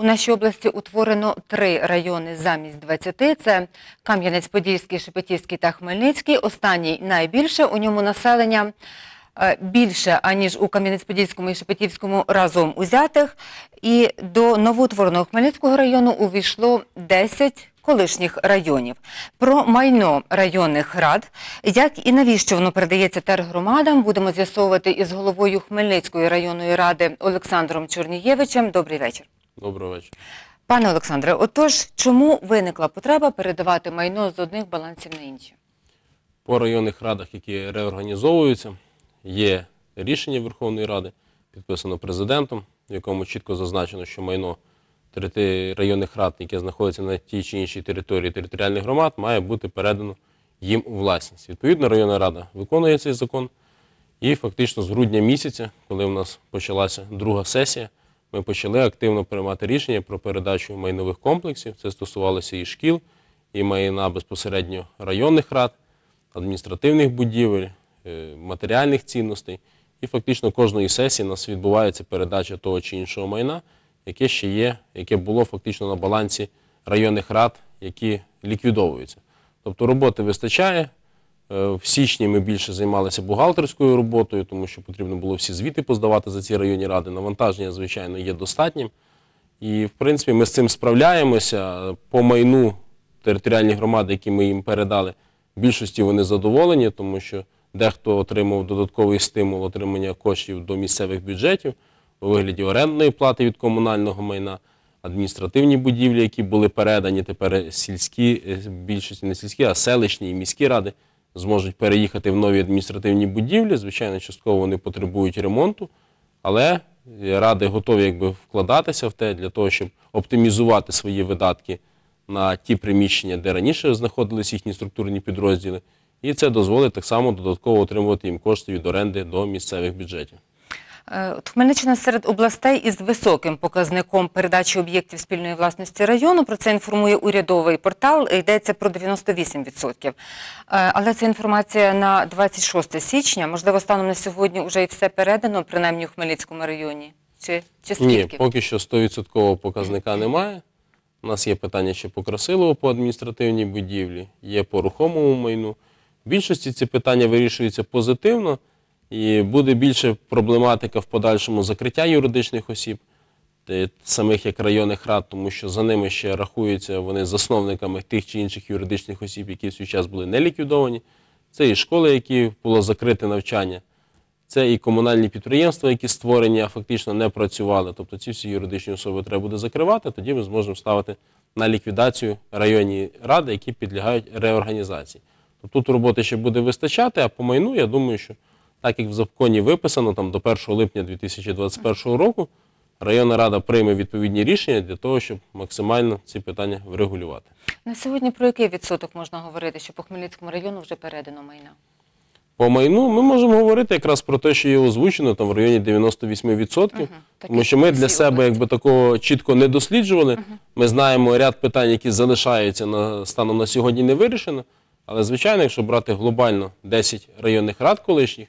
У нашій області утворено три райони замість 20. Це Кам'янець-Подільський, Шепетівський та Хмельницький. Останній найбільше у ньому населення. Е, більше аніж у Кам'янець-Подільському і Шепетівському разом узятих, і до новоутвореного Хмельницького району увійшло 10 колишніх районів. Про майно районних рад, як і навіщо воно передається тергромадам, будемо з'ясовувати із головою Хмельницької районної ради Олександром Чорнієвичем. Добрий вечір. Доброго вечора. Пане Олександре, отож, чому виникла потреба передавати майно з одних балансів на інші? По районних радах, які реорганізовуються, є рішення Верховної Ради, підписано президентом, в якому чітко зазначено, що майно районних рад, яке знаходиться на тій чи іншій території територіальних громад, має бути передано їм у власність. Відповідно, районна рада виконує цей закон. І фактично з грудня місяця, коли у нас почалася друга сесія, ми почали активно приймати рішення про передачу майнових комплексів. Це стосувалося і шкіл, і майна безпосередньо районних рад, адміністративних будівель, е, матеріальних цінностей. І фактично кожної сесії у нас відбувається передача того чи іншого майна, яке ще є, яке було фактично на балансі районних рад, які ліквідовуються. Тобто роботи вистачає, Е, в січні ми більше займалися бухгалтерською роботою, тому що потрібно було всі звіти поздавати за ці районні ради. Навантаження, звичайно, є достатнім. І, в принципі, ми з цим справляємося. По майну територіальні громади, які ми їм передали, в більшості вони задоволені, тому що дехто отримав додатковий стимул отримання коштів до місцевих бюджетів у вигляді орендної плати від комунального майна, адміністративні будівлі, які були передані тепер сільські, е, більшості не сільські, а селищні і міські ради зможуть переїхати в нові адміністративні будівлі. Звичайно, частково вони потребують ремонту, але ради готові якби вкладатися в те для того, щоб оптимізувати свої видатки на ті приміщення, де раніше знаходились їхні структурні підрозділи, і це дозволить так само додатково отримувати їм кошти від оренди до місцевих бюджетів. Е, от Хмельниччина серед областей із високим показником передачі об'єктів спільної власності району. Про це інформує урядовий портал. Йдеться про 98%. Е, але це інформація на 26 січня. Можливо, станом на сьогодні вже і все передано, принаймні у Хмельницькому районі. Чи, чи скільки? Ні, поки що 100% показника немає. У нас є питання ще по Красилову, по адміністративній будівлі, є по рухомому майну. В більшості ці питання вирішуються позитивно. І буде більше проблематика в подальшому закриття юридичних осіб, самих як районних рад, тому що за ними ще рахуються вони засновниками тих чи інших юридичних осіб, які в свій час були не ліквідовані. Це і школи, які було закрите навчання, це і комунальні підприємства, які створені, а фактично не працювали. Тобто ці всі юридичні особи треба буде закривати, тоді ми зможемо ставити на ліквідацію районні ради, які підлягають реорганізації. Тобто тут роботи ще буде вистачати, а по майну, я думаю, що так як в законі виписано там до 1 липня 2021 року, районна рада прийме відповідні рішення для того, щоб максимально ці питання врегулювати. На сьогодні про який відсоток можна говорити, що по Хмельницькому району вже передано майна? По майну ми можемо говорити якраз про те, що є озвучено там в районі 98%. Угу, тому що ми для себе якби такого чітко не досліджували. Угу. Ми знаємо ряд питань, які залишаються на станом на сьогодні не вирішено. Але звичайно, якщо брати глобально 10 районних рад колишніх,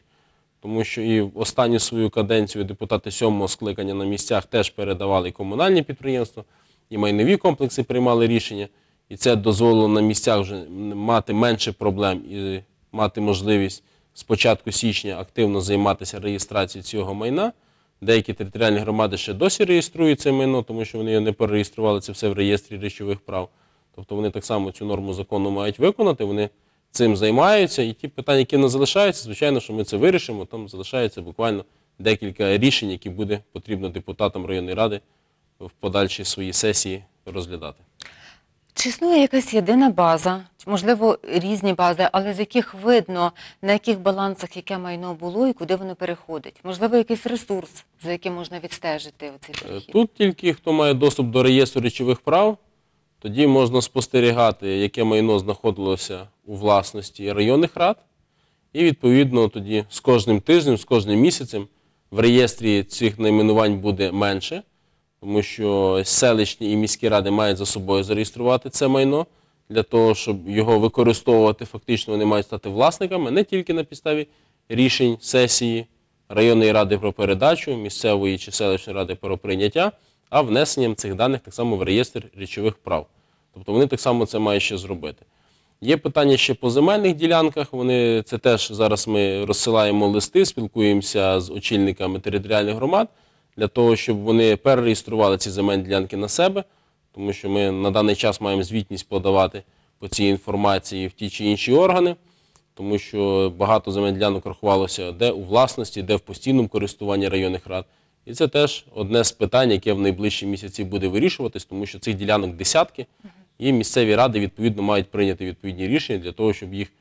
тому що і в останню свою каденцію депутати сьомого скликання на місцях теж передавали і комунальні підприємства, і майнові комплекси приймали рішення. І це дозволило на місцях вже мати менше проблем і мати можливість з початку січня активно займатися реєстрацією цього майна. Деякі територіальні громади ще досі реєструють це майно, тому що вони не перереєстрували це все в реєстрі речових прав. Тобто вони так само цю норму закону мають виконати. Вони цим займаються. І ті питання, які не залишаються, звичайно, що ми це вирішимо. Там залишається буквально декілька рішень, які буде потрібно депутатам районної ради в подальші свої сесії розглядати. Чи існує якась єдина база, можливо, різні бази, але з яких видно, на яких балансах яке майно було і куди воно переходить? Можливо, якийсь ресурс, за яким можна відстежити оцей е, перехід? Тут тільки хто має доступ до реєстру речових прав, тоді можна спостерігати, яке майно знаходилося у власності районних рад, і відповідно тоді з кожним тижнем, з кожним місяцем в реєстрі цих найменувань буде менше, тому що селищні і міські ради мають за собою зареєструвати це майно для того, щоб його використовувати, фактично вони мають стати власниками не тільки на підставі рішень сесії районної ради про передачу, місцевої чи селищної ради про прийняття а внесенням цих даних так само в реєстр речових прав. Тобто вони так само це мають ще зробити. Є питання ще по земельних ділянках. Вони це теж зараз ми розсилаємо листи, спілкуємося з очільниками територіальних громад для того, щоб вони перереєстрували ці земельні ділянки на себе, тому що ми на даний час маємо звітність подавати по цій інформації в ті чи інші органи, тому що багато земельних ділянок рахувалося де у власності, де в постійному користуванні районних рад. І це теж одне з питань, яке в найближчі місяці буде вирішуватись, тому що цих ділянок десятки, і місцеві ради відповідно мають прийняти відповідні рішення для того, щоб їх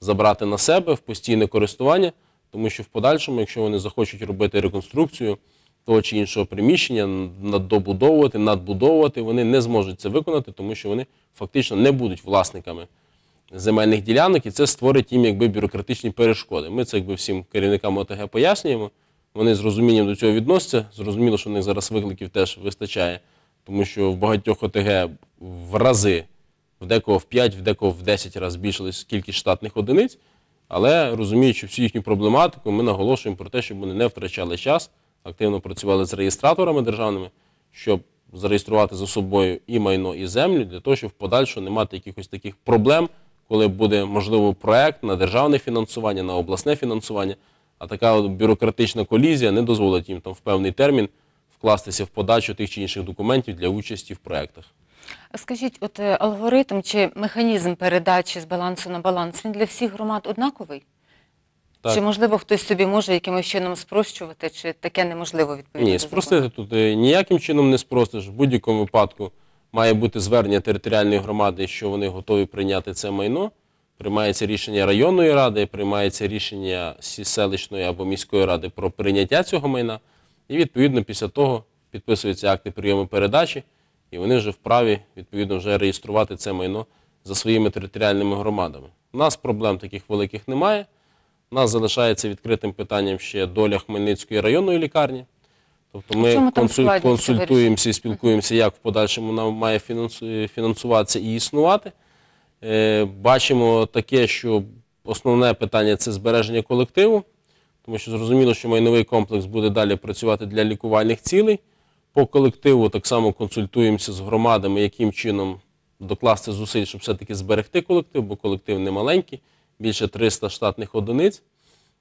забрати на себе в постійне користування, тому що в подальшому, якщо вони захочуть робити реконструкцію того чи іншого приміщення, наддобудовувати, надбудовувати, вони не зможуть це виконати, тому що вони фактично не будуть власниками земельних ділянок, і це створить їм якби бюрократичні перешкоди. Ми це якби всім керівникам ОТГ пояснюємо вони з розумінням до цього відносяться. Зрозуміло, що в них зараз викликів теж вистачає, тому що в багатьох ОТГ в рази, в декого в 5, в декого в 10 разів збільшилась кількість штатних одиниць. Але розуміючи всю їхню проблематику, ми наголошуємо про те, щоб вони не втрачали час, активно працювали з реєстраторами державними, щоб зареєструвати за собою і майно, і землю, для того, щоб в подальшому не мати якихось таких проблем, коли буде можливо проєкт на державне фінансування, на обласне фінансування. А така бюрократична колізія не дозволить їм в певний термін вкластися в подачу тих чи інших документів для участі в проєктах. Скажіть, от е, алгоритм чи механізм передачі з балансу на баланс він для всіх громад однаковий? Чи можливо хтось собі може якимось чином спрощувати, чи таке неможливо відповідати? Ні, спростити тут е, ніяким чином не спростиш. В будь-якому випадку має бути звернення територіальної громади, що вони готові прийняти це майно. Приймається рішення районної ради, приймається рішення селищної або міської ради про прийняття цього майна, і відповідно після того підписуються акти прийому передачі, і вони вже вправі відповідно вже реєструвати це майно за своїми територіальними громадами. У нас проблем таких великих немає. У нас залишається відкритим питанням ще доля Хмельницької районної лікарні. Тобто ми консультуємося і спілкуємося, як в подальшому нам має фінансуватися і існувати. Е, бачимо таке, що основне питання це збереження колективу, тому що зрозуміло, що майновий комплекс буде далі працювати для лікувальних цілей. По колективу так само консультуємося з громадами, яким чином докласти зусиль, щоб все-таки зберегти колектив, бо колектив не маленький, більше 300 штатних одиниць.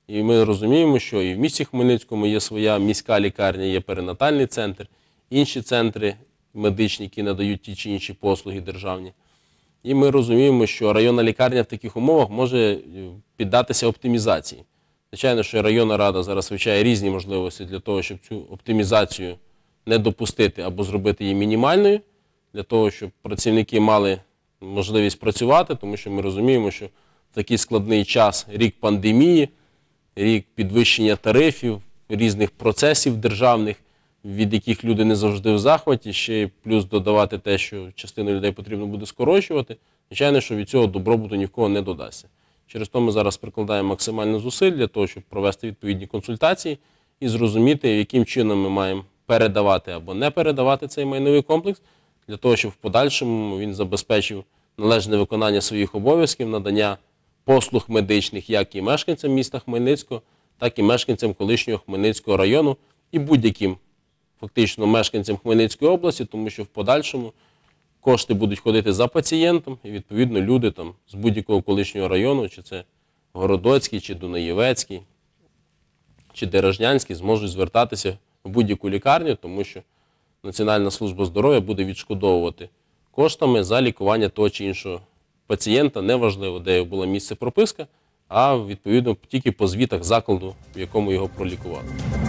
І ми розуміємо, що і в місті Хмельницькому є своя міська лікарня, є перинатальний центр, інші центри медичні, які надають ті чи інші послуги державні. І ми розуміємо, що районна лікарня в таких умовах може е, піддатися оптимізації. Звичайно, що районна рада зараз вивчає різні можливості для того, щоб цю оптимізацію не допустити або зробити її мінімальною, для того, щоб працівники мали можливість працювати, тому що ми розуміємо, що в такий складний час рік пандемії, рік підвищення тарифів, різних процесів державних від яких люди не завжди в захваті, ще й плюс додавати те, що частину людей потрібно буде скорочувати. Звичайно, що від цього добробуту ні в кого не додасться. Через то ми зараз прикладаємо максимальне зусиль для того, щоб провести відповідні консультації і зрозуміти, яким чином ми маємо передавати або не передавати цей майновий комплекс, для того, щоб в подальшому він забезпечив належне виконання своїх обов'язків, надання послуг медичних як і мешканцям міста Хмельницького, так і мешканцям колишнього Хмельницького району і будь-яким фактично мешканцям Хмельницької області, тому що в подальшому кошти будуть ходити за пацієнтом, і відповідно люди там з будь-якого колишнього району, чи це Городоцький, чи Дунаєвецький, чи Дережнянський, зможуть звертатися в будь-яку лікарню, тому що Національна служба здоров'я буде відшкодовувати коштами за лікування того чи іншого пацієнта, неважливо, де було місце прописка, а відповідно тільки по звітах закладу, в якому його пролікували.